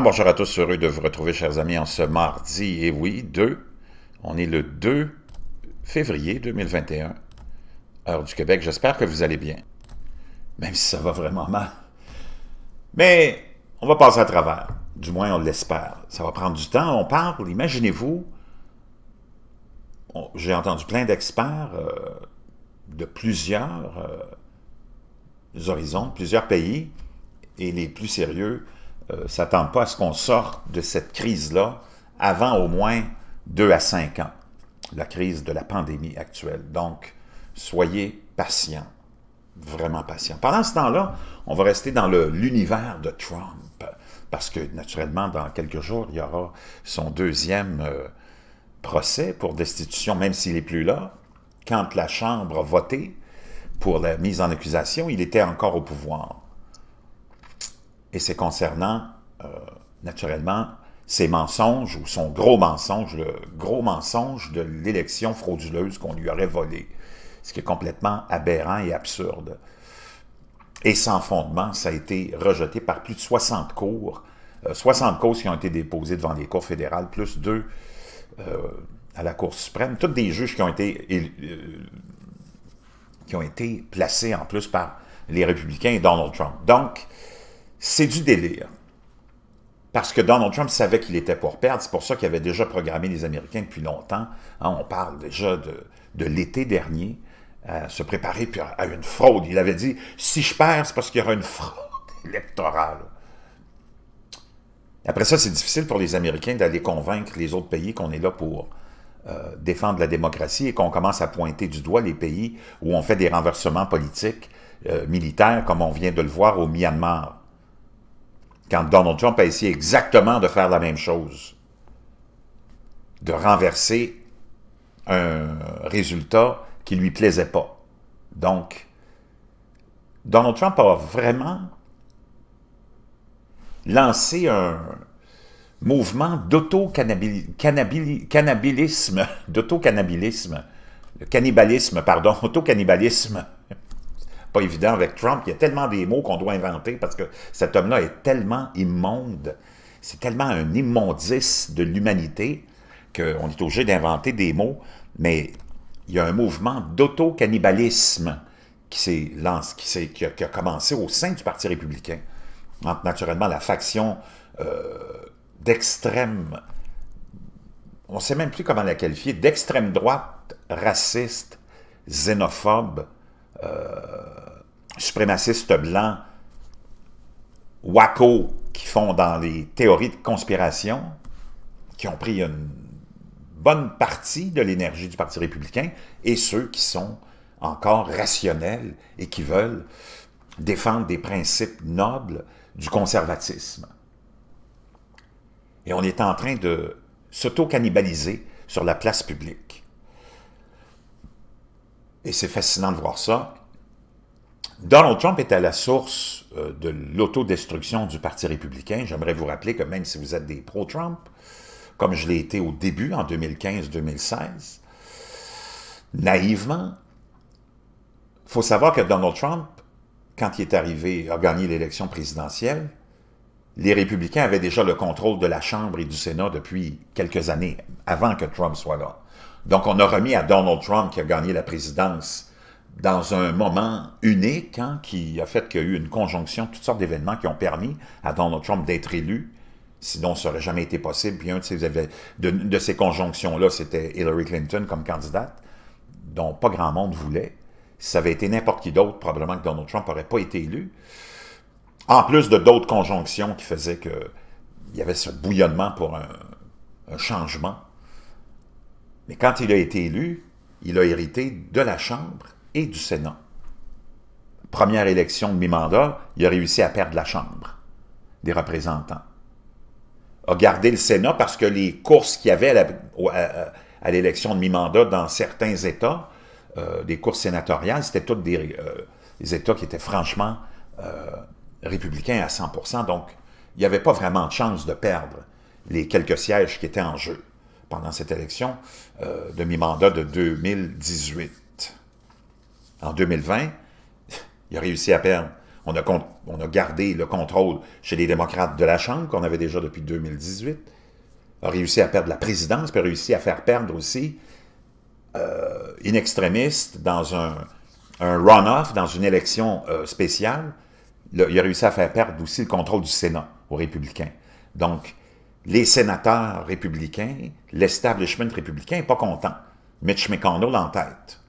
bonjour à tous, heureux de vous retrouver, chers amis, en ce mardi. Et oui, 2, on est le 2 février 2021, heure du Québec. J'espère que vous allez bien, même si ça va vraiment mal. Mais on va passer à travers, du moins on l'espère. Ça va prendre du temps, on parle, imaginez-vous, j'ai entendu plein d'experts euh, de plusieurs euh, horizons, plusieurs pays, et les plus sérieux S'attend euh, s'attendent pas à ce qu'on sorte de cette crise-là avant au moins deux à cinq ans, la crise de la pandémie actuelle. Donc, soyez patients, vraiment patients. Pendant ce temps-là, on va rester dans l'univers de Trump, parce que naturellement, dans quelques jours, il y aura son deuxième euh, procès pour destitution, même s'il n'est plus là. Quand la Chambre a voté pour la mise en accusation, il était encore au pouvoir. Et c'est concernant, euh, naturellement, ses mensonges ou son gros mensonge, le gros mensonge de l'élection frauduleuse qu'on lui aurait volée, ce qui est complètement aberrant et absurde. Et sans fondement, ça a été rejeté par plus de 60 cours, 60 euh, causes qui ont été déposées devant les cours fédérales, plus deux euh, à la Cour suprême, toutes des juges qui ont été, qui ont été placés en plus par les républicains et Donald Trump. Donc, c'est du délire. Parce que Donald Trump savait qu'il était pour perdre. C'est pour ça qu'il avait déjà programmé les Américains depuis longtemps. Hein, on parle déjà de, de l'été dernier, à euh, se préparer à une fraude. Il avait dit, si je perds, c'est parce qu'il y aura une fraude électorale. Après ça, c'est difficile pour les Américains d'aller convaincre les autres pays qu'on est là pour euh, défendre la démocratie et qu'on commence à pointer du doigt les pays où on fait des renversements politiques, euh, militaires, comme on vient de le voir au Myanmar quand Donald Trump a essayé exactement de faire la même chose, de renverser un résultat qui ne lui plaisait pas. Donc, Donald Trump a vraiment lancé un mouvement d'auto-cannibalisme. le cannibalisme, pardon, d'auto-cannibalisme. pas évident avec Trump. Il y a tellement des mots qu'on doit inventer parce que cet homme-là est tellement immonde. C'est tellement un immondice de l'humanité qu'on est obligé d'inventer des mots. Mais il y a un mouvement d'auto-cannibalisme qui, qui, a, commencé au sein du Parti républicain, naturellement la faction euh, d'extrême, on ne sait même plus comment la qualifier, d'extrême droite, raciste, xénophobe, euh, suprémacistes blancs WACO qui font dans les théories de conspiration, qui ont pris une bonne partie de l'énergie du Parti républicain, et ceux qui sont encore rationnels et qui veulent défendre des principes nobles du conservatisme. Et on est en train de s'auto-cannibaliser sur la place publique et c'est fascinant de voir ça, Donald Trump est à la source euh, de l'autodestruction du Parti républicain. J'aimerais vous rappeler que même si vous êtes des pro-Trump, comme je l'ai été au début, en 2015-2016, naïvement, il faut savoir que Donald Trump, quand il est arrivé, à gagner l'élection présidentielle, les républicains avaient déjà le contrôle de la Chambre et du Sénat depuis quelques années, avant que Trump soit là. Donc, on a remis à Donald Trump, qui a gagné la présidence, dans un moment unique, hein, qui a fait qu'il y a eu une conjonction, toutes sortes d'événements qui ont permis à Donald Trump d'être élu. Sinon, ça n'aurait jamais été possible. Puis, un de ces, ces conjonctions-là, c'était Hillary Clinton comme candidate, dont pas grand monde voulait. ça avait été n'importe qui d'autre, probablement que Donald Trump n'aurait pas été élu. En plus de d'autres conjonctions qui faisaient qu'il y avait ce bouillonnement pour un changement mais quand il a été élu, il a hérité de la Chambre et du Sénat. Première élection de mi-mandat, il a réussi à perdre la Chambre des représentants. A gardé le Sénat parce que les courses qu'il y avait à l'élection de mi-mandat dans certains États, euh, des courses sénatoriales, c'était toutes des, euh, États qui étaient franchement euh, républicains à 100 donc il n'y avait pas vraiment de chance de perdre les quelques sièges qui étaient en jeu pendant cette élection, euh, mi mandat de 2018. En 2020, il a réussi à perdre. On a, on a gardé le contrôle chez les démocrates de la Chambre, qu'on avait déjà depuis 2018. A réussi à perdre la présidence, puis a réussi à faire perdre aussi euh, une extrémiste dans un, run-off, dans une élection euh, spéciale. il a réussi à faire perdre aussi le contrôle du Sénat aux républicains. Donc, les sénateurs républicains, l'establishment républicain n'est pas content. Mitch McConnell en tête.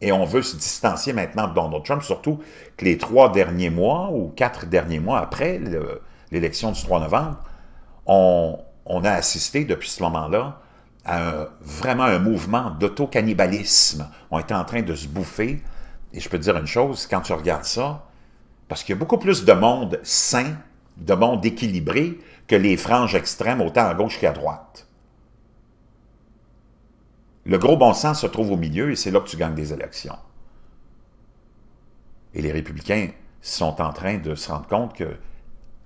Et on veut se distancier maintenant de Donald Trump, surtout que les trois derniers mois ou quatre derniers mois après l'élection du 3 novembre, on, a assisté depuis ce moment-là à vraiment un mouvement d'autocannibalisme. On était en train de se bouffer. Et je peux dire une chose, quand tu regardes ça, parce qu'il y a beaucoup plus de monde sain, de monde équilibré, que les franges extrêmes, autant à gauche qu'à droite. Le gros bon sens se trouve au milieu et c'est là que tu gagnes des élections. Et les républicains sont en train de se rendre compte que,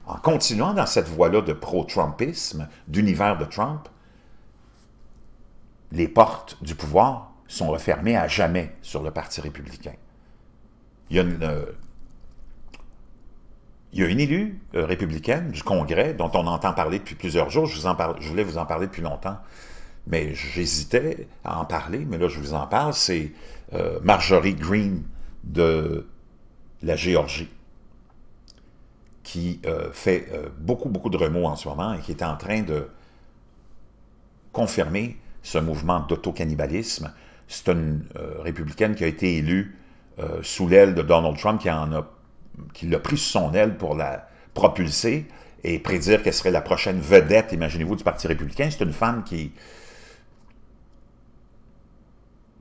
en continuant dans cette voie-là de pro-Trumpisme, d'univers de Trump, les portes du pouvoir sont refermées à jamais sur le Parti républicain. Il y a euh, il y a une élue euh, républicaine du Congrès dont on entend parler depuis plusieurs jours. Je, voulais vous en parler depuis longtemps, mais j'hésitais à en parler, mais là, je vous en parle. C'est euh, Marjorie Green de la Géorgie qui euh, fait beaucoup, beaucoup de remous en ce moment et qui est en train de confirmer ce mouvement d'autocannibalisme. C'est une républicaine qui a été élue sous l'aile de Donald Trump, qui en a qui l'a pris sous son aile pour la propulser et prédire qu'elle serait la prochaine vedette, imaginez-vous, du Parti républicain. C'est une femme qui,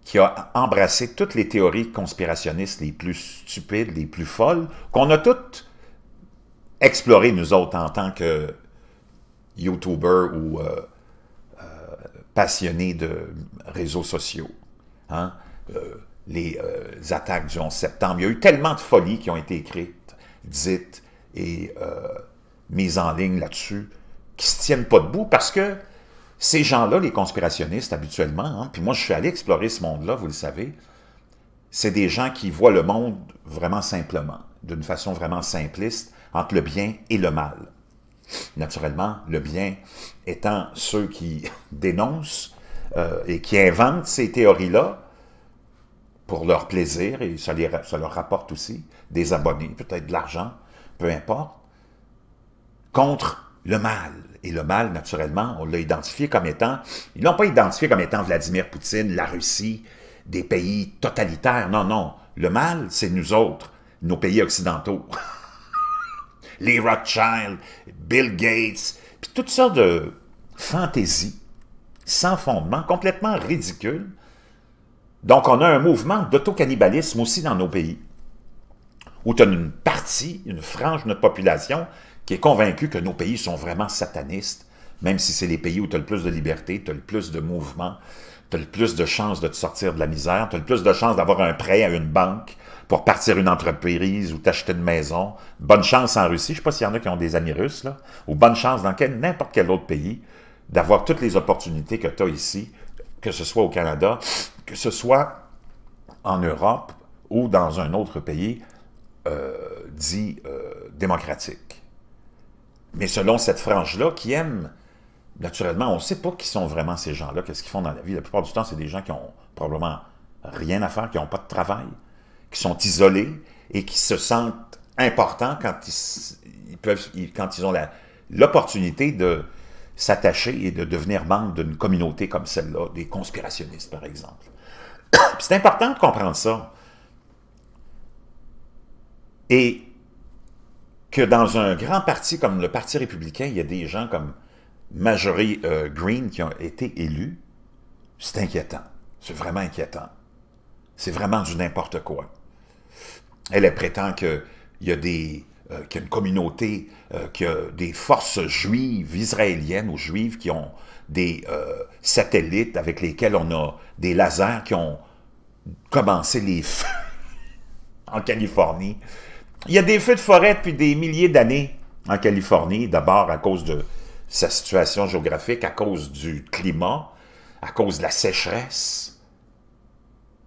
qui a embrassé toutes les théories conspirationnistes les plus stupides, les plus folles, qu'on a toutes explorées, nous autres, en tant que youtubeurs ou euh, euh, passionnés de réseaux sociaux. Hein? Euh, les euh, attaques du 11 septembre. Il y a eu tellement de folies qui ont été écrites, dites et euh, mises en ligne là-dessus, qui ne se tiennent pas debout parce que ces gens-là, les conspirationnistes habituellement, hein, puis moi je suis allé explorer ce monde-là, vous le savez, c'est des gens qui voient le monde vraiment simplement, d'une façon vraiment simpliste, entre le bien et le mal. Naturellement, le bien étant ceux qui dénoncent euh, et qui inventent ces théories-là, pour leur plaisir et ça, leur rapporte aussi des abonnés, peut-être de l'argent, peu importe, contre le mal. Et le mal, naturellement, on l'a identifié comme étant, ils l'ont pas identifié comme étant Vladimir Poutine, la Russie, des pays totalitaires. Non, non. Le mal, c'est nous autres, nos pays occidentaux. les Rothschild, Bill Gates, puis toutes sortes de fantaisies sans fondement, complètement ridicules, donc, on a un mouvement d'autocannibalisme aussi dans nos pays, où tu as une partie, une frange de notre population qui est convaincue que nos pays sont vraiment satanistes, même si c'est les pays où tu as le plus de liberté, tu as le plus de mouvement, tu as le plus de chances de te sortir de la misère, tu as le plus de chances d'avoir un prêt à une banque pour partir une entreprise ou t'acheter une maison. Bonne chance en Russie, je ne sais pas s'il y en a qui ont des amis russes, là, ou bonne chance dans n'importe quel, quel autre pays d'avoir toutes les opportunités que tu as ici que ce soit au Canada, que ce soit en Europe ou dans un autre pays euh, dit euh, démocratique. Mais selon cette frange-là qui aime, naturellement, on ne sait pas qui sont vraiment ces gens-là, qu'est-ce qu'ils font dans la vie. La plupart du temps, c'est des gens qui ont probablement rien à faire, qui n'ont pas de travail, qui sont isolés et qui se sentent importants quand ils, peuvent, quand ils ont l'opportunité de, s'attacher et de devenir membre d'une communauté comme celle-là, des conspirationnistes par exemple. C'est important de comprendre ça. Et que dans un grand parti comme le Parti républicain, il y a des gens comme Majorie euh, Green qui ont été élus, c'est inquiétant. C'est vraiment inquiétant. C'est vraiment du n'importe quoi. Elle, elle prétend qu'il y a des euh, qui a une communauté, euh, qui a des forces juives, israéliennes ou juives, qui ont des euh, satellites avec lesquels on a des lasers qui ont commencé les feux en Californie. Il y a des feux de forêt depuis des milliers d'années en Californie, d'abord à cause de sa situation géographique, à cause du climat, à cause de la sécheresse.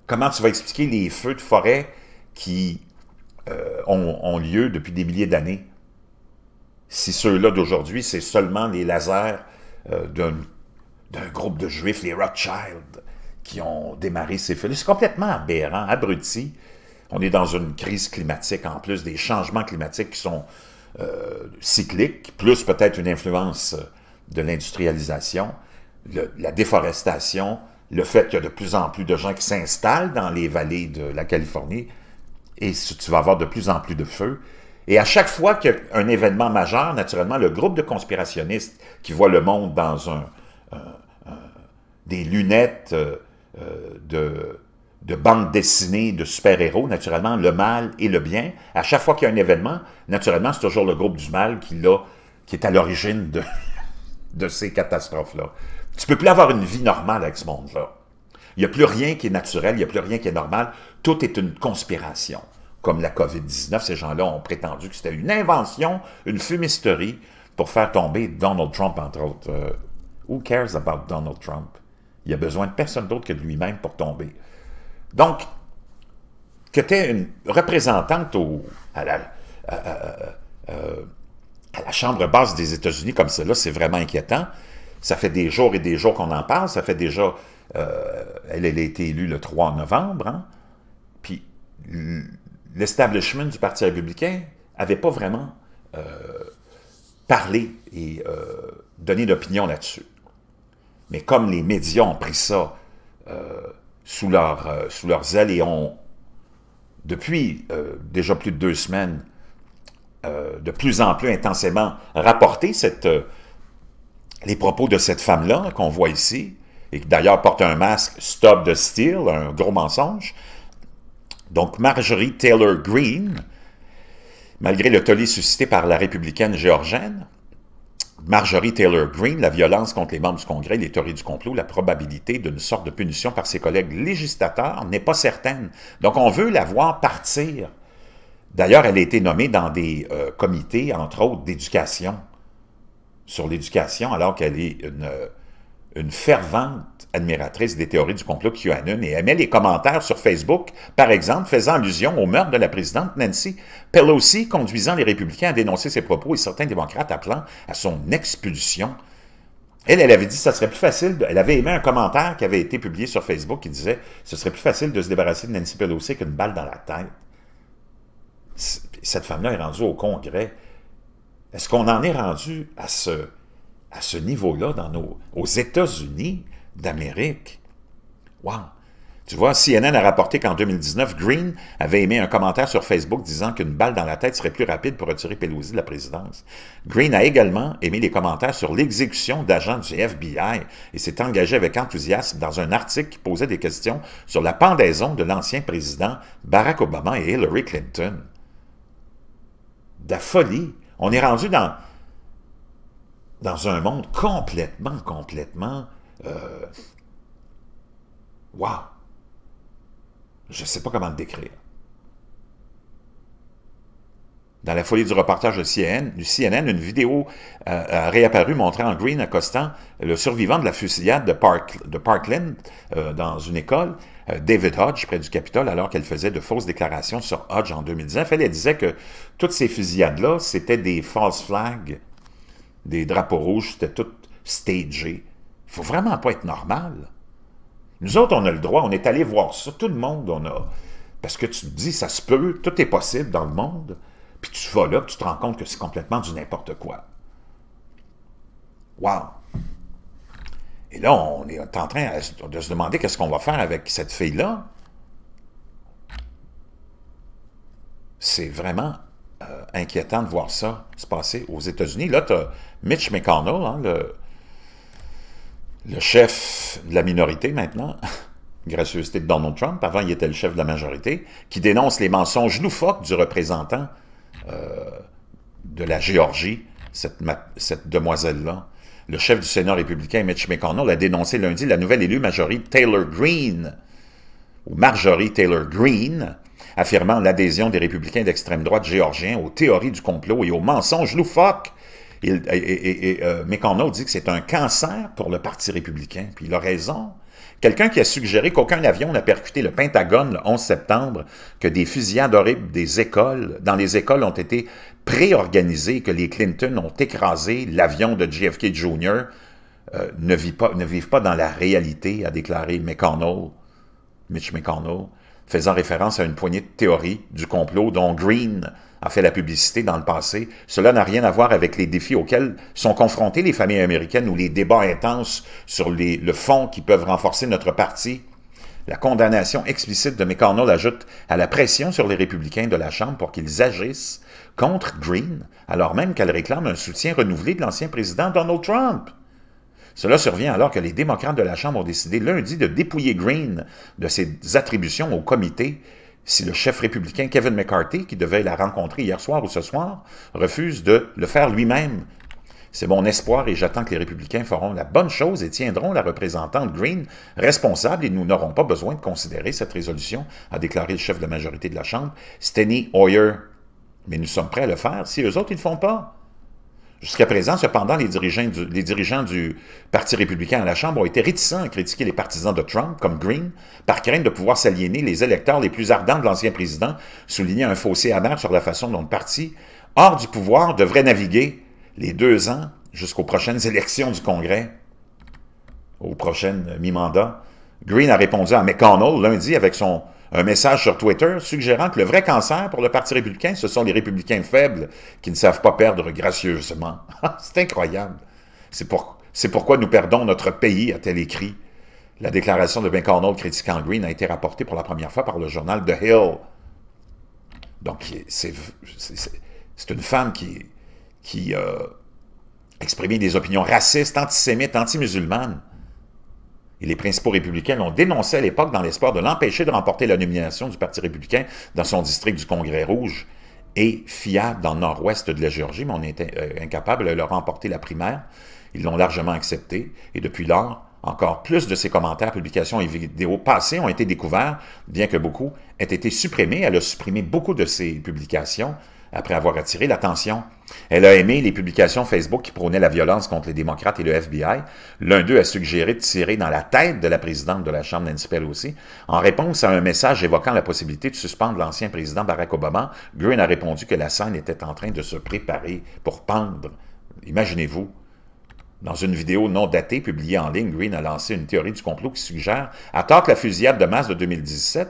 Comment tu vas expliquer les feux de forêt qui ont, lieu depuis des milliers d'années. Si ceux-là d'aujourd'hui, c'est seulement les lasers euh, d'un groupe de juifs, les Rothschild, qui ont démarré ces feux. C'est complètement aberrant, abruti. On est dans une crise climatique en plus, des changements climatiques qui sont euh, cycliques, plus peut-être une influence de l'industrialisation, la déforestation, le fait qu'il y a de plus en plus de gens qui s'installent dans les vallées de la Californie, et tu vas avoir de plus en plus de feu. Et à chaque fois qu'il y a un événement majeur, naturellement, le groupe de conspirationnistes qui voit le monde dans un, des lunettes euh, euh, de, bandes dessinées de super-héros, naturellement, le mal et le bien, à chaque fois qu'il y a un événement, naturellement, c'est toujours le groupe du mal qui, est à l'origine de, de ces catastrophes-là. Tu peux plus avoir une vie normale avec ce monde-là. Il n'y a plus rien qui est naturel, il n'y a plus rien qui est normal. Tout est une conspiration. Comme la COVID-19, ces gens-là ont prétendu que c'était une invention, une fumisterie pour faire tomber Donald Trump, entre autres. Euh, who cares about Donald Trump? Il a besoin de personne d'autre que de lui-même pour tomber. Donc, que tu es une représentante au, à, la, à, la, Chambre basse des États-Unis comme cela, c'est vraiment inquiétant. Ça fait des jours et des jours qu'on en parle. Ça fait déjà euh, elle, a été élue le 3 novembre. Hein. Puis l'establishment du Parti républicain n'avait pas vraiment euh, parlé et euh, donné d'opinion là-dessus. Mais comme les médias ont pris ça sous, leur, sous leurs ailes et ont, depuis déjà plus de deux semaines, de plus en plus intensément rapporté les propos de cette femme-là qu'on voit ici, et qui d'ailleurs porte un masque Stop the Steal, un gros mensonge. Donc Marjorie Taylor Greene, malgré le tollé suscité par la républicaine géorgienne, Marjorie Taylor Greene, la violence contre les membres du Congrès, les théories du complot, la probabilité d'une sorte de punition par ses collègues législateurs n'est pas certaine. Donc on veut la voir partir. D'ailleurs, elle a été nommée dans des euh, comités, entre autres, d'éducation, sur l'éducation, alors qu'elle est une... Euh, une fervente admiratrice des théories du complot QAnon et aimait les commentaires sur Facebook, par exemple faisant allusion au meurtre de la présidente Nancy Pelosi, conduisant les républicains à dénoncer ses propos et certains démocrates appelant à son expulsion. Elle, elle avait dit que ça serait plus facile. Elle avait aimé un commentaire qui avait été publié sur Facebook qui disait ce serait plus facile de se débarrasser de Nancy Pelosi qu'une balle dans la tête. Cette femme-là est rendue au Congrès. Est-ce qu'on en est rendu à ce à ce niveau-là dans nos, aux États-Unis d'Amérique. Wow! Tu vois, CNN a rapporté qu'en 2019, Green avait émis un commentaire sur Facebook disant qu'une balle dans la tête serait plus rapide pour retirer Pelosi de la présidence. Green a également émis des commentaires sur l'exécution d'agents du FBI et s'est engagé avec enthousiasme dans un article qui posait des questions sur la pendaison de l'ancien président Barack Obama et Hillary Clinton. De la folie! On est rendu dans dans un monde complètement, complètement... Euh, wow! Je ne sais pas comment le décrire. Dans la folie du reportage de CNN, du CNN une vidéo euh, a réapparu montrant Green accostant le survivant de la fusillade de, de Parkland euh, dans une école, euh, David Hodge, près du Capitole, alors qu'elle faisait de fausses déclarations sur Hodge en 2019. Elle, elle disait que toutes ces fusillades-là, c'était des false flags des drapeaux rouges, c'était tout stagé. faut vraiment pas être normal. Nous autres, on a le droit, on est allé voir ça, tout le monde, on a... Parce que tu te dis, ça se peut, tout est possible dans le monde, puis tu vas là, tu te rends compte que c'est complètement du n'importe quoi. Wow! Et là, on est en train de se demander qu'est-ce qu'on va faire avec cette fille-là. C'est vraiment euh, inquiétant de voir ça se passer aux États-Unis. Là, tu as Mitch McConnell, hein, le, chef de la minorité maintenant, gracieuseté de Donald Trump, avant il était le chef de la majorité, qui dénonce les mensonges loufoques du représentant euh, de la Géorgie, cette, cette demoiselle-là. Le chef du Sénat républicain, Mitch McConnell, a dénoncé lundi la nouvelle élue majorité Taylor Green, ou Marjorie Taylor Green, affirmant l'adhésion des républicains d'extrême droite géorgiens aux théories du complot et aux mensonges loufoques. Il, et, et, et euh, McConnell dit que c'est un cancer pour le Parti républicain, puis il a raison. Quelqu'un qui a suggéré qu'aucun avion n'a percuté le Pentagone le 11 septembre, que des fusillades horribles des écoles, dans les écoles ont été préorganisées, que les Clinton ont écrasé l'avion de JFK Jr., euh, ne, vit pas, ne vivent pas dans la réalité, a déclaré McConnell, Mitch McConnell faisant référence à une poignée de théories du complot dont Green a fait la publicité dans le passé. Cela n'a rien à voir avec les défis auxquels sont confrontées les familles américaines ou les débats intenses sur le fond qui peuvent renforcer notre parti. La condamnation explicite de McConnell ajoute à la pression sur les républicains de la Chambre pour qu'ils agissent contre Green, alors même qu'elle réclame un soutien renouvelé de l'ancien président Donald Trump. Cela survient alors que les démocrates de la Chambre ont décidé lundi de dépouiller Green de ses attributions au comité si le chef républicain Kevin McCarthy, qui devait la rencontrer hier soir ou ce soir, refuse de le faire lui-même. C'est mon espoir et j'attends que les républicains feront la bonne chose et tiendront la représentante Green responsable et nous n'aurons pas besoin de considérer cette résolution, a déclaré le chef de majorité de la Chambre, Steny Hoyer. Mais nous sommes prêts à le faire si eux autres ne le font pas. Jusqu'à présent, cependant, les dirigeants, du, Parti républicain à la Chambre ont été réticents à critiquer les partisans de Trump, comme Green, par crainte de pouvoir s'aliéner les électeurs les plus ardents de l'ancien président, soulignant un fossé amer sur la façon dont le parti, hors du pouvoir, devrait naviguer les deux ans jusqu'aux prochaines élections du Congrès, aux prochaines mi-mandats. Green a répondu à McConnell lundi avec son un message sur Twitter suggérant que le vrai cancer pour le Parti républicain, ce sont les républicains faibles qui ne savent pas perdre gracieusement. C'est incroyable. C'est pourquoi nous perdons notre pays, a-t-elle écrit. La déclaration de Ben critique critiquant Green a été rapportée pour la première fois par le journal The Hill. Donc, c'est une femme qui, qui euh, exprimé des opinions racistes, antisémites, anti-musulmanes les principaux républicains l'ont dénoncé à l'époque dans l'espoir de l'empêcher de remporter la nomination du Parti républicain dans son district du Congrès rouge et fiable dans le nord-ouest de la Géorgie, mais on était euh, incapable de leur remporter la primaire. Ils l'ont largement accepté et depuis lors, encore plus de ses commentaires, publications et vidéos passées ont été découverts, bien que beaucoup aient été supprimés. Elle a supprimé beaucoup de ses publications, après avoir attiré l'attention. Elle a aimé les publications Facebook qui prônaient la violence contre les démocrates et le FBI. L'un d'eux a suggéré de tirer dans la tête de la présidente de la Chambre, Nancy aussi. En réponse à un message évoquant la possibilité de suspendre l'ancien président Barack Obama, Green a répondu que la scène était en train de se préparer pour pendre. Imaginez-vous. Dans une vidéo non datée publiée en ligne, Green a lancé une théorie du complot qui suggère, à tort que la fusillade de masse de 2017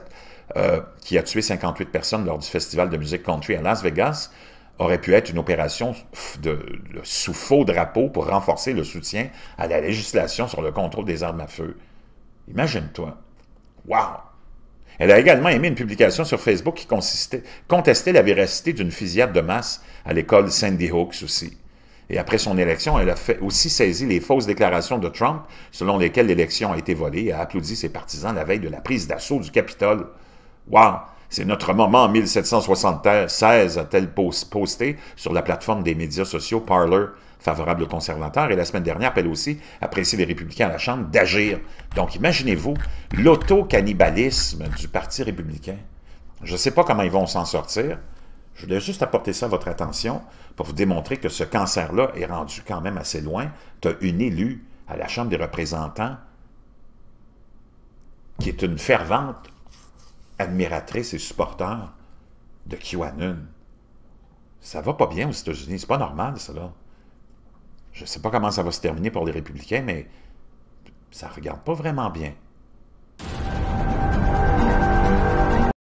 euh, qui a tué 58 personnes lors du festival de musique country à Las Vegas, aurait pu être une opération de, sous faux drapeau pour renforcer le soutien à la législation sur le contrôle des armes à feu. Imagine-toi. Wow! Elle a également émis une publication sur Facebook qui consistait, contestait la véracité d'une fusillade de masse à l'école Sandy Hooks aussi. Et après son élection, elle a aussi saisi les fausses déclarations de Trump selon lesquelles l'élection a été volée et a applaudi ses partisans la veille de la prise d'assaut du Capitole. Wow! C'est notre moment en 1776, a-t-elle posté sur la plateforme des médias sociaux Parler, favorable aux conservateurs. Et la semaine dernière, elle aussi à les républicains à la Chambre d'agir. Donc imaginez-vous l'auto-cannibalisme du Parti républicain. Je ne sais pas comment ils vont s'en sortir. Je voulais juste apporter ça à votre attention pour vous démontrer que ce cancer-là est rendu quand même assez loin. Tu as une élue à la Chambre des représentants qui est une fervente admiratrice et supporteur de QAnon. Ça va pas bien aux États-Unis, c'est pas normal, ça, Je Je sais pas comment ça va se terminer pour les républicains, mais ça regarde pas vraiment bien.